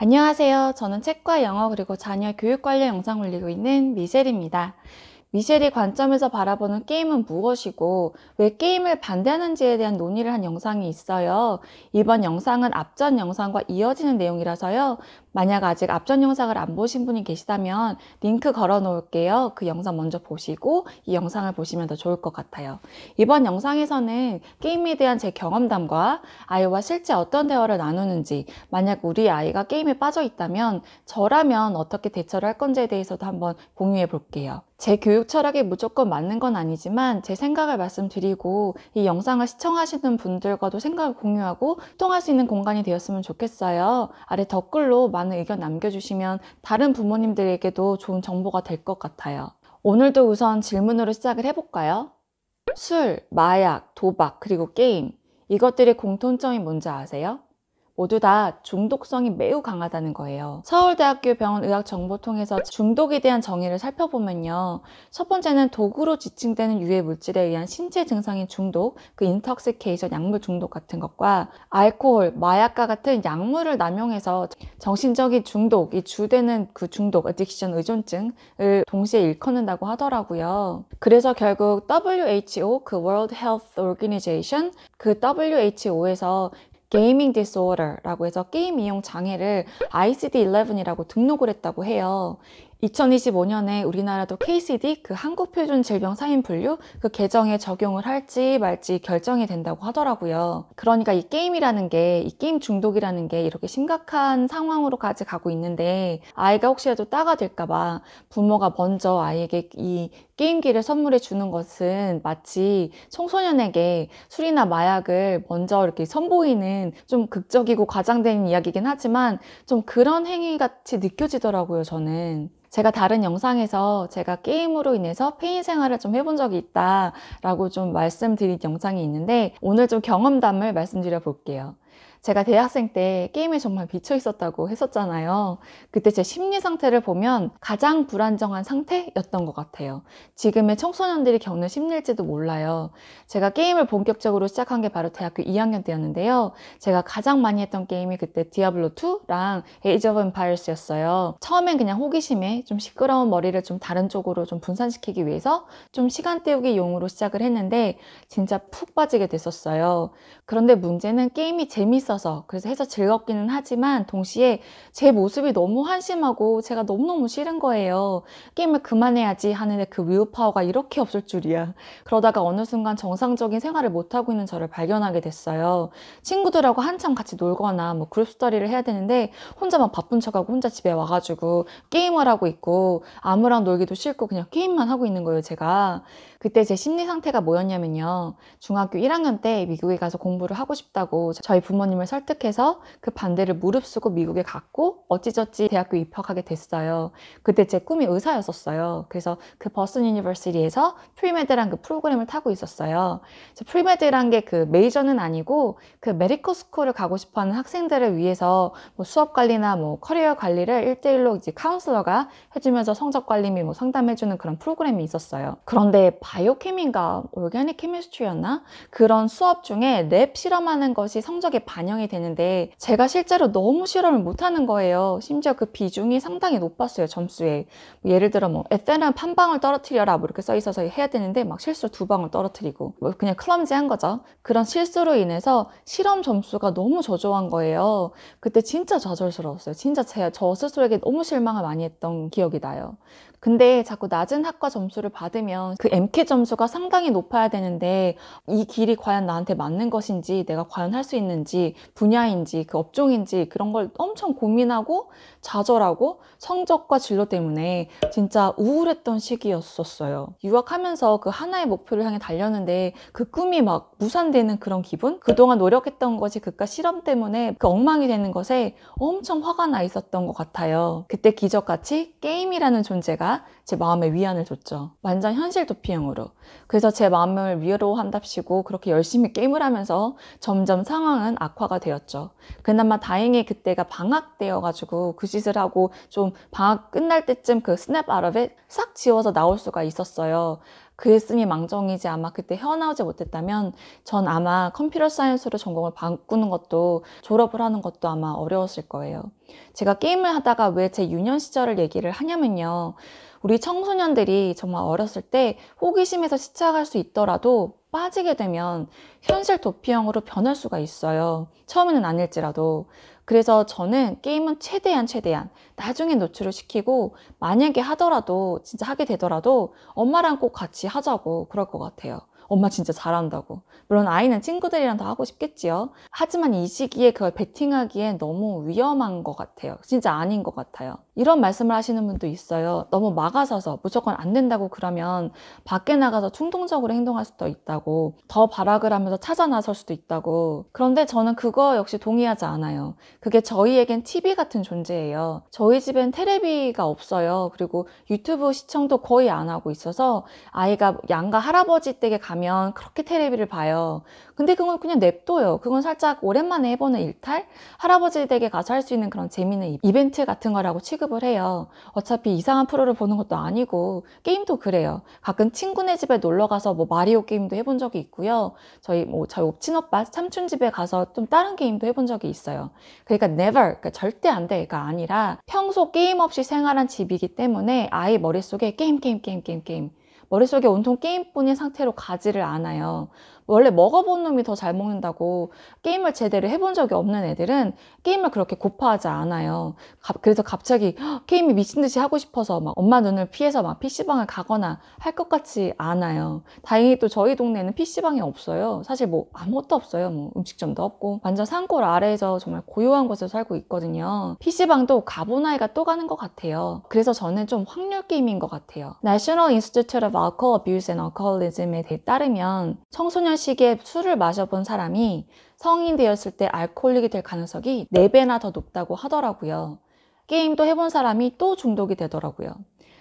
안녕하세요. 저는 책과 영어 그리고 자녀 교육 관련 영상 올리고 있는 미셸입니다. 미셸이 관점에서 바라보는 게임은 무엇이고 왜 게임을 반대하는지에 대한 논의를 한 영상이 있어요. 이번 영상은 앞전 영상과 이어지는 내용이라서요. 만약 아직 앞전 영상을 안 보신 분이 계시다면 링크 걸어 놓을게요. 그 영상 먼저 보시고 이 영상을 보시면 더 좋을 것 같아요. 이번 영상에서는 게임에 대한 제 경험담과 아이와 실제 어떤 대화를 나누는지 만약 우리 아이가 게임에 빠져 있다면 저라면 어떻게 대처를 할 건지에 대해서도 한번 공유해 볼게요. 제 교육 철학에 무조건 맞는 건 아니지만 제 생각을 말씀드리고 이 영상을 시청하시는 분들과도 생각을 공유하고 소통할 수 있는 공간이 되었으면 좋겠어요. 아래 댓글로 많은 많은 의견 남겨주시면 다른 부모님들에게도 좋은 정보가 될 것 같아요. 오늘도 우선 질문으로 시작을 해볼까요? 술, 마약, 도박, 그리고 게임. 이것들의 공통점이 뭔지 아세요? 모두 다 중독성이 매우 강하다는 거예요. 서울대학교 병원 의학정보통에서 중독에 대한 정의를 살펴보면요. 첫 번째는 도구로 지칭되는 유해 물질에 의한 신체 증상인 중독, 그 인턱시케이션 약물 중독 같은 것과 알코올, 마약과 같은 약물을 남용해서 정신적인 중독이 주되는 그 중독, 어딕션 의존증을 동시에 일컫는다고 하더라고요. 그래서 결국 WHO, 그 World Health Organization, 그 WHO에서 게이밍 디스오더라고 해서 게임 이용 장애를 ICD-11이라고 등록을 했다고 해요. 2025년에 우리나라도 KCD 그 한국표준질병사인 분류 그 개정에 적용을 할지 말지 결정이 된다고 하더라고요. 그러니까 이 게임이라는 게 이 게임 중독이라는 게 이렇게 심각한 상황으로까지 가고 있는데 아이가 혹시라도 따가 될까봐 부모가 먼저 아이에게 이 게임기를 선물해 주는 것은 마치 청소년에게 술이나 마약을 먼저 이렇게 선보이는 좀 극적이고 과장된 이야기긴 하지만 좀 그런 행위 같이 느껴지더라고요, 저는. 제가 다른 영상에서 제가 게임으로 인해서 페인 생활을 좀 해본 적이 있다라고 좀 말씀드린 영상이 있는데 오늘 좀 경험담을 말씀드려 볼게요. 제가 대학생 때 게임에 정말 비쳐 있었다고 했었잖아요. 그때 제 심리 상태를 보면 가장 불안정한 상태였던 것 같아요. 지금의 청소년들이 겪는 심리일지도 몰라요. 제가 게임을 본격적으로 시작한 게 바로 대학교 2학년 때였는데요. 제가 가장 많이 했던 게임이 그때 디아블로2랑 에이즈 오브 엠파이어스였어요. 처음엔 그냥 호기심에 좀 시끄러운 머리를 좀 다른 쪽으로 좀 분산시키기 위해서 좀 시간 때우기 용으로 시작을 했는데 진짜 푹 빠지게 됐었어요. 그런데 문제는 게임이 재밌어 혼자서 그래서 해서 즐겁기는 하지만 동시에 제 모습이 너무 한심하고 제가 너무너무 싫은 거예요. 게임을 그만해야지 하는데 그 위우파워가 이렇게 없을 줄이야. 그러다가 어느 순간 정상적인 생활을 못하고 있는 저를 발견하게 됐어요. 친구들하고 한참 같이 놀거나 뭐 그룹 스터디를 해야 되는데 혼자만 바쁜 척하고 혼자 집에 와가지고 게임을 하고 있고 아무랑 놀기도 싫고 그냥 게임만 하고 있는 거예요 제가. 그때 제 심리 상태가 뭐였냐면요. 중학교 1학년 때 미국에 가서 공부를 하고 싶다고 저희 부모님 부모님을 설득해서 그 반대를 무릅쓰고 미국에 갔고 어찌저찌 대학교 입학하게 됐어요. 그때 제 꿈이 의사였었어요. 그래서 그 버슨 유니버시티에서 프리메드란 그 프로그램을 타고 있었어요. 프리메드란 게 그 메이저는 아니고 그 메디코 스쿨을 가고 싶어하는 학생들을 위해서 뭐 수업 관리나 뭐 커리어 관리를 일대일로 이제 카운슬러가 해주면서 성적 관리 및뭐 상담해주는 그런 프로그램이 있었어요. 그런데 바이오케미인가 올게닉 케미스트리였나 그런 수업 중에 랩 실험하는 것이 성적에 반영 반영이 되는데 제가 실제로 너무 실험을 못하는 거예요. 심지어 그 비중이 상당히 높았어요. 점수에. 뭐 예를 들어 뭐 에테는 판방을 떨어뜨려라 뭐 이렇게 써 있어서 해야 되는데 막 실수로 두 방울 떨어뜨리고 뭐 그냥 클럼지한 거죠. 그런 실수로 인해서 실험 점수가 너무 저조한 거예요. 그때 진짜 좌절스러웠어요. 진짜 제, 가저 스스로에게 너무 실망을 많이 했던 기억이 나요. 근데 자꾸 낮은 학과 점수를 받으면 그 MK 점수가 상당히 높아야 되는데 이 길이 과연 나한테 맞는 것인지 내가 과연 할 수 있는지 분야인지 그 업종인지 그런 걸 엄청 고민하고 좌절하고 성적과 진로 때문에 진짜 우울했던 시기였었어요. 유학하면서 그 하나의 목표를 향해 달렸는데 그 꿈이 막 무산되는 그런 기분? 그동안 노력했던 것이 그깟 실험 때문에 그 엉망이 되는 것에 엄청 화가 나 있었던 것 같아요. 그때 기적같이 게임이라는 존재가 제 마음에 위안을 줬죠. 완전 현실 도피형으로. 그래서 제 마음을 위로한답시고 그렇게 열심히 게임을 하면서 점점 상황은 악화 소화가 되었죠. 그나마 다행히 그때가 방학 때여가지고 그 짓을 하고 좀 방학 끝날 때쯤 그 스냅 아랍에 싹 지워서 나올 수가 있었어요. 그랬으니 망정이지 아마 그때 헤어나오지 못했다면 전 아마 컴퓨터 사이언스로 전공을 바꾸는 것도 졸업을 하는 것도 아마 어려웠을 거예요. 제가 게임을 하다가 왜 제 유년 시절을 얘기를 하냐면요. 우리 청소년들이 정말 어렸을 때 호기심에서 시작할 수 있더라도 빠지게 되면 현실 도피형으로 변할 수가 있어요. 처음에는 아닐지라도. 그래서 저는 게임은 최대한 최대한 나중에 노출을 시키고 만약에 하더라도 진짜 하게 되더라도 엄마랑 꼭 같이 하자고 그럴 것 같아요. 엄마 진짜 잘한다고. 물론 아이는 친구들이랑 다 하고 싶겠지요. 하지만 이 시기에 그걸 베팅하기엔 너무 위험한 것 같아요. 진짜 아닌 것 같아요. 이런 말씀을 하시는 분도 있어요. 너무 막아서서 무조건 안 된다고 그러면 밖에 나가서 충동적으로 행동할 수도 있다고 더 발악을 하면서 찾아 나설 수도 있다고 그런데 저는 그거 역시 동의하지 않아요. 그게 저희에겐 TV 같은 존재예요. 저희 집엔 테레비가 없어요. 그리고 유튜브 시청도 거의 안 하고 있어서 아이가 양가 할아버지 댁에 가면 그렇게 테레비를 봐요. 근데 그건 그냥 냅둬요. 그건 살짝 오랜만에 해보는 일탈? 할아버지 댁에 가서 할 수 있는 그런 재미있는 이벤트 같은 거라고 취급 취급을 해요. 어차피 이상한 프로를 보는 것도 아니고 게임도 그래요. 가끔 친구네 집에 놀러 가서 뭐 마리오 게임도 해본 적이 있고요. 저희 뭐 저희 친오빠 삼촌 집에 가서 좀 다른 게임도 해본 적이 있어요. 그러니까 never 그러니까 절대 안 돼가 아니라 평소 게임 없이 생활한 집이기 때문에 아이 머릿속에 게임 게임 게임 게임 게임 머릿속에 온통 게임뿐인 상태로 가지를 않아요. 원래 먹어본 놈이 더 잘 먹는다고 게임을 제대로 해본 적이 없는 애들은 게임을 그렇게 고파하지 않아요. 그래서 갑자기 게임이 미친 듯이 하고 싶어서 막 엄마 눈을 피해서 막 PC방을 가거나 할 것 같지 않아요. 다행히 또 저희 동네는 에 PC방이 없어요. 사실 뭐 아무것도 없어요. 뭐 음식점도 없고 완전 산골 아래에서 정말 고요한 곳에서 살고 있거든요. PC방도 가본 아이가 또 가는 것 같아요. 그래서 저는 좀 확률 게임인 것 같아요. National Institute of Alcohol Abuse and Alcoholism에 따르면 청소년 시기에 술을 마셔본 사람이 성인 되었을 때 알코올릭이 될 가능성이 4배나 더 높다고 하더라고요. 게임도 해본 사람이 또 중독이 되더라고요.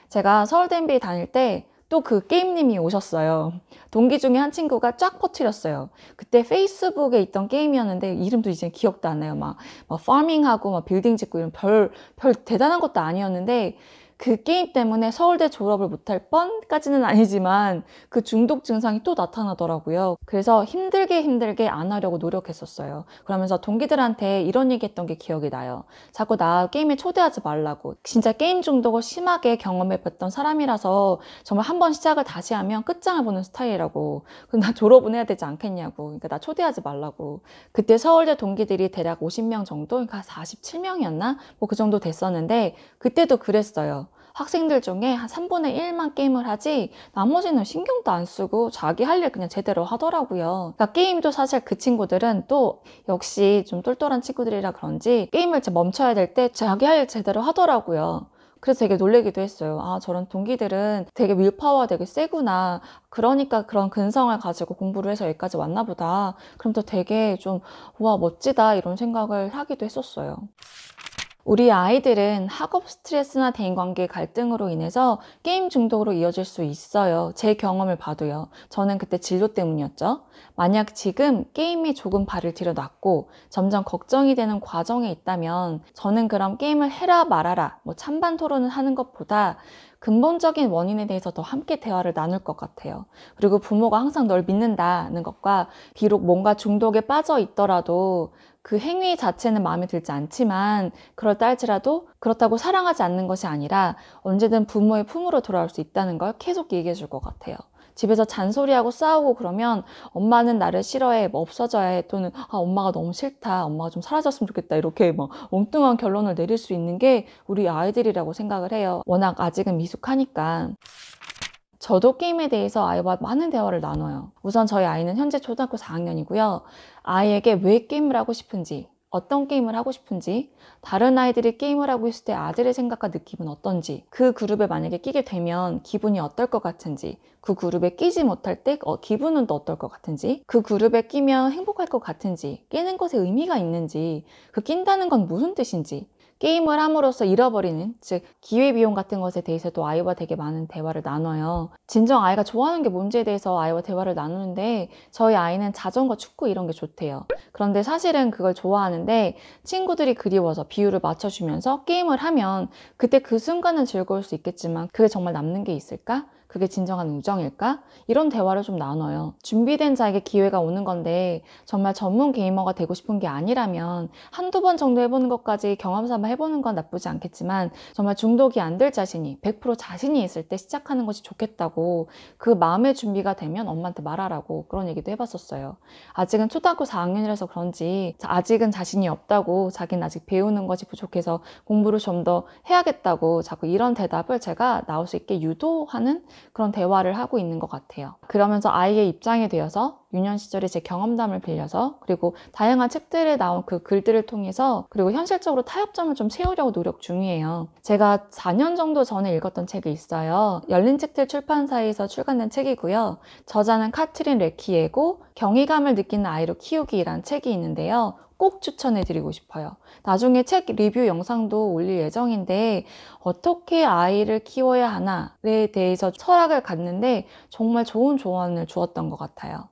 제가 서울댄비 다닐 때 또 그 게임님이 오셨어요. 동기 중에 한 친구가 쫙퍼트렸어요 그때 페이스북에 있던 게임이었는데 이름도 이제 기억도 안 나요. 막, 막 파밍하고 막 빌딩 짓고 이런 별, 별 대단한 것도 아니었는데 그 게임 때문에 서울대 졸업을 못할 뻔까지는 아니지만 그 중독 증상이 또 나타나더라고요. 그래서 힘들게 힘들게 안 하려고 노력했었어요. 그러면서 동기들한테 이런 얘기 했던 게 기억이 나요. 자꾸 나 게임에 초대하지 말라고. 진짜 게임 중독을 심하게 경험해봤던 사람이라서 정말 한 번 시작을 다시 하면 끝장을 보는 스타일이라고. 그 나 졸업은 해야 되지 않겠냐고. 그러니까 나 초대하지 말라고. 그때 서울대 동기들이 대략 50명 정도, 그러니까 47명이었나? 뭐 그 정도 됐었는데 그때도 그랬어요. 학생들 중에 한 3분의 1만 게임을 하지 나머지는 신경도 안 쓰고 자기 할 일 그냥 제대로 하더라고요. 그러니까 게임도 사실 그 친구들은 또 역시 좀 똘똘한 친구들이라 그런지 게임을 멈춰야 될 때 자기 할 일 제대로 하더라고요. 그래서 되게 놀래기도 했어요. 아, 저런 동기들은 되게 밀파워 되게 세구나. 그러니까 그런 근성을 가지고 공부를 해서 여기까지 왔나 보다. 그럼 또 되게 좀, 우와, 멋지다. 이런 생각을 하기도 했었어요. 우리 아이들은 학업 스트레스나 대인관계 갈등으로 인해서 게임 중독으로 이어질 수 있어요. 제 경험을 봐도요. 저는 그때 진로 때문이었죠. 만약 지금 게임이 조금 발을 들여놨고 점점 걱정이 되는 과정에 있다면 저는 그럼 게임을 해라 말아라 뭐 찬반 토론을 하는 것보다 근본적인 원인에 대해서 더 함께 대화를 나눌 것 같아요. 그리고 부모가 항상 널 믿는다는 것과 비록 뭔가 중독에 빠져 있더라도 그 행위 자체는 마음에 들지 않지만 그럴딸지라도 그렇다고 사랑하지 않는 것이 아니라 언제든 부모의 품으로 돌아올 수 있다는 걸 계속 얘기해 줄 것 같아요. 집에서 잔소리하고 싸우고 그러면 엄마는 나를 싫어해, 뭐 없어져야 해, 또는 아, 엄마가 너무 싫다, 엄마가 좀 사라졌으면 좋겠다, 이렇게 뭐 엉뚱한 결론을 내릴 수 있는 게 우리 아이들이라고 생각을 해요. 워낙 아직은 미숙하니까. 저도 게임에 대해서 아이와 많은 대화를 나눠요. 우선 저희 아이는 현재 초등학교 4학년이고요. 아이에게 왜 게임을 하고 싶은지, 어떤 게임을 하고 싶은지, 다른 아이들이 게임을 하고 있을 때 아들의 생각과 느낌은 어떤지, 그 그룹에 만약에 끼게 되면 기분이 어떨 것 같은지, 그 그룹에 끼지 못할 때 어, 기분은 또 어떨 것 같은지, 그 그룹에 끼면 행복할 것 같은지, 깨는 것에 의미가 있는지, 그 낀다는 건 무슨 뜻인지, 게임을 함으로써 잃어버리는 즉 기회비용 같은 것에 대해서도 아이와 되게 많은 대화를 나눠요. 진정 아이가 좋아하는 게 뭔지에 대해서 아이와 대화를 나누는데 저희 아이는 자전거, 축구 이런 게 좋대요. 그런데 사실은 그걸 좋아하는데 친구들이 그리워서 비율을 맞춰주면서 게임을 하면 그때 그 순간은 즐거울 수 있겠지만 그게 정말 남는 게 있을까? 그게 진정한 우정일까? 이런 대화를 좀 나눠요. 준비된 자에게 기회가 오는 건데 정말 전문 게이머가 되고 싶은 게 아니라면 한두 번 정도 해보는 것까지 경험 삼아 해보는 건 나쁘지 않겠지만 정말 중독이 안 될 자신이 100% 자신이 있을 때 시작하는 것이 좋겠다고 그 마음의 준비가 되면 엄마한테 말하라고 그런 얘기도 해봤었어요. 아직은 초등학교 4학년이라서 그런지 아직은 자신이 없다고 자기는 아직 배우는 것이 부족해서 공부를 좀 더 해야겠다고 자꾸 이런 대답을 제가 나올 수 있게 유도하는 그런 대화를 하고 있는 것 같아요. 그러면서 아이의 입장에 대해서 유년 시절에제 경험담을 빌려서 그리고 다양한 책들에 나온 그 글들을 통해서 그리고 현실적으로 타협점을 좀 세우려고 노력 중이에요. 제가 4년 정도 전에 읽었던 책이 있어요. 열린 책들 출판사에서 출간된 책이고요. 저자는 카트린 레키에고 경이감을 느끼는 아이로 키우기란 책이 있는데요. 꼭 추천해드리고 싶어요. 나중에 책 리뷰 영상도 올릴 예정인데 어떻게 아이를 키워야 하나에 대해서 철학을 갖는데 정말 좋은 조언을 주었던 것 같아요.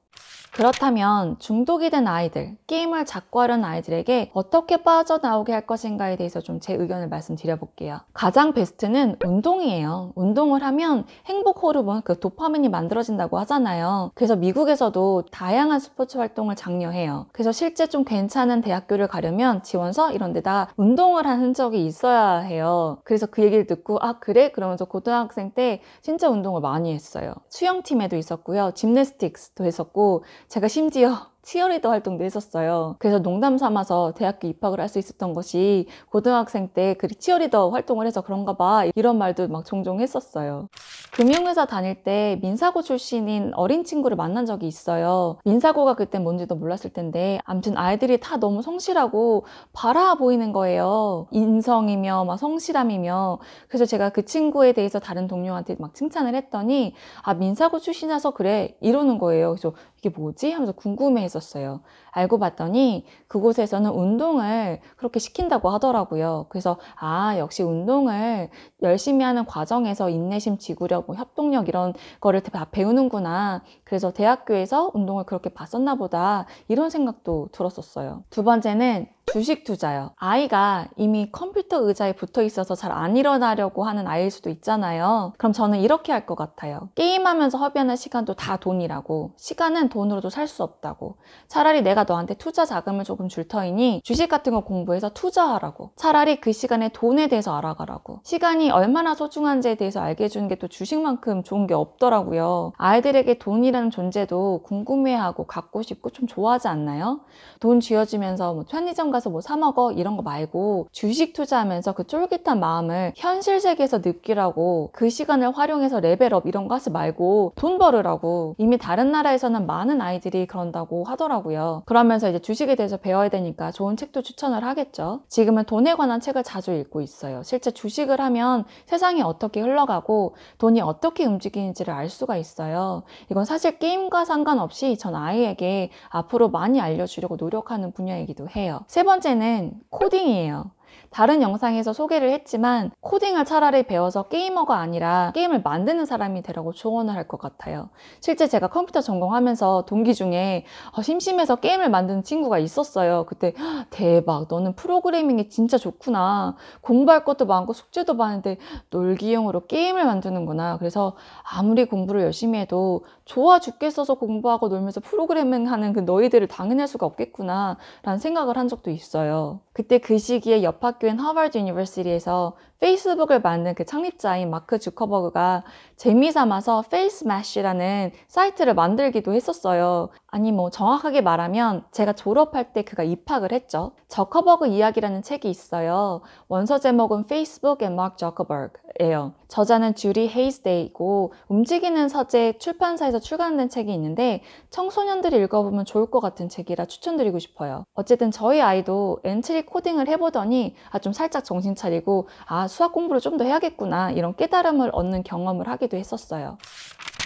그렇다면 중독이 된 아이들, 게임을 자꾸 하려는 아이들에게 어떻게 빠져나오게 할 것인가에 대해서 좀 제 의견을 말씀드려볼게요. 가장 베스트는 운동이에요. 운동을 하면 행복 호르몬, 그 도파민이 만들어진다고 하잖아요. 그래서 미국에서도 다양한 스포츠 활동을 장려해요. 그래서 실제 좀 괜찮은 대학교를 가려면 지원서 이런 데다 운동을 한 흔적이 있어야 해요. 그래서 그 얘기를 듣고 아 그래? 그러면서 고등학생 때 진짜 운동을 많이 했어요. 수영팀에도 있었고요. 짐네스틱스도 했었고 제가 심지어 치어리더 활동도 했었어요. 그래서 농담 삼아서 대학교 입학을 할 수 있었던 것이 고등학생 때그리 치어리더 활동을 해서 그런가 봐 이런 말도 막 종종 했었어요. 금융회사 다닐 때 민사고 출신인 어린 친구를 만난 적이 있어요. 민사고가 그때 뭔지도 몰랐을 텐데 암튼 아이들이 다 너무 성실하고 바라 보이는 거예요. 인성이며 막 성실함이며 그래서 제가 그 친구에 대해서 다른 동료한테 막 칭찬을 했더니 아 민사고 출신이라서 그래 이러는 거예요. 그래서 이게 뭐지 하면서 궁금해해서 놀었어요 알고 봤더니 그곳에서는 운동을 그렇게 시킨다고 하더라고요. 그래서 아, 역시 운동을 열심히 하는 과정에서 인내심, 지구력, 뭐 협동력 이런 거를 다 배우는구나. 그래서 대학교에서 운동을 그렇게 봤었나 보다. 이런 생각도 들었었어요. 두 번째는 주식 투자요. 아이가 이미 컴퓨터 의자에 붙어 있어서 잘 안 일어나려고 하는 아이일 수도 있잖아요. 그럼 저는 이렇게 할 것 같아요. 게임하면서 허비하는 시간도 다 돈이라고. 시간은 돈으로도 살 수 없다고. 차라리 내가 너한테 투자 자금을 조금 줄 터이니 주식 같은 거 공부해서 투자하라고. 차라리 그 시간에 돈에 대해서 알아가라고. 시간이 얼마나 소중한지에 대해서 알게 해주는 게 또 주식만큼 좋은 게 없더라고요. 아이들에게 돈이라는 존재도 궁금해하고 갖고 싶고 좀 좋아하지 않나요? 돈쥐어지면서뭐 편의점 가서 뭐 사 먹어 이런 거 말고 주식 투자하면서 그 쫄깃한 마음을 현실 세계에서 느끼라고 그 시간을 활용해서 레벨업 이런 거 하지 말고 돈 벌으라고 이미 다른 나라에서는 많은 아이들이 그런다고 하더라고요. 그러면서 이제 주식에 대해서 배워야 되니까 좋은 책도 추천을 하겠죠. 지금은 돈에 관한 책을 자주 읽고 있어요. 실제 주식을 하면 세상이 어떻게 흘러가고 돈이 어떻게 움직이는지를 알 수가 있어요. 이건 사실 게임과 상관없이 전 아이에게 앞으로 많이 알려주려고 노력하는 분야이기도 해요. 세 번째는 코딩이에요. 다른 영상에서 소개를 했지만 코딩을 차라리 배워서 게이머가 아니라 게임을 만드는 사람이 되라고 조언을 할 것 같아요. 실제 제가 컴퓨터 전공하면서 동기 중에 아, 심심해서 게임을 만드는 친구가 있었어요. 그때 대박 너는 프로그래밍이 진짜 좋구나. 공부할 것도 많고 숙제도 많은데 놀기용으로 게임을 만드는구나. 그래서 아무리 공부를 열심히 해도 좋아 죽겠어서 공부하고 놀면서 프로그래밍 하는 그 너희들을 당연할 수가 없겠구나 라는 생각을 한 적도 있어요. 그때 그 시기에 옆 옆학교인 하버드 유니버시티에서 페이스북을 만든 그 창립자인 마크 주커버그가 재미 삼아서 페이스매시라는 사이트를 만들기도 했었어요. 아니 뭐 정확하게 말하면 제가 졸업할 때 그가 입학을 했죠. 저커버그 이야기라는 책이 있어요. 원서 제목은 페이스북 앤 마크 저커버그예요. 저자는 주리 헤이스데이고 움직이는 서재 출판사에서 출간된 책이 있는데 청소년들이 읽어보면 좋을 것 같은 책이라 추천드리고 싶어요. 어쨌든 저희 아이도 엔트리 코딩을 해보더니 아 좀 살짝 정신 차리고 아 수학 공부를 좀 더 해야겠구나 이런 깨달음을 얻는 경험을 하게 해기도 했었어요.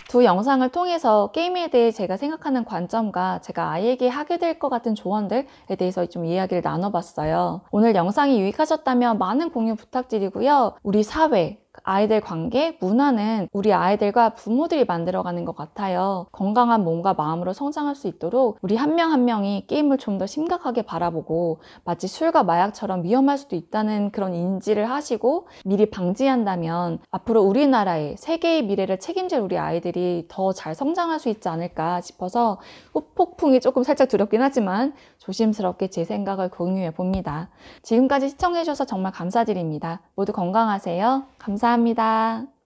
두 영상을 통해서 게임에 대해 제가 생각하는 관점과 제가 아이에게 하게 될 것 같은 조언들에 대해서 좀 이야기를 나눠봤어요. 오늘 영상이 유익하셨다면 많은 공유 부탁드리고요. 우리 사회, 아이들 관계, 문화는 우리 아이들과 부모들이 만들어가는 것 같아요. 건강한 몸과 마음으로 성장할 수 있도록 우리 한 명한 한 명이 게임을 좀 더 심각하게 바라보고 마치 술과 마약처럼 위험할 수도 있다는 그런 인지를 하시고 미리 방지한다면 앞으로 우리나라의 세계의 미래를 책임질 우리 아이들이 더 잘 성장할 수 있지 않을까 싶어서 후폭풍이 조금 살짝 두렵긴 하지만 조심스럽게 제 생각을 공유해 봅니다. 지금까지 시청해주셔서 정말 감사드립니다. 모두 건강하세요. 감사합니다. 감사합니다.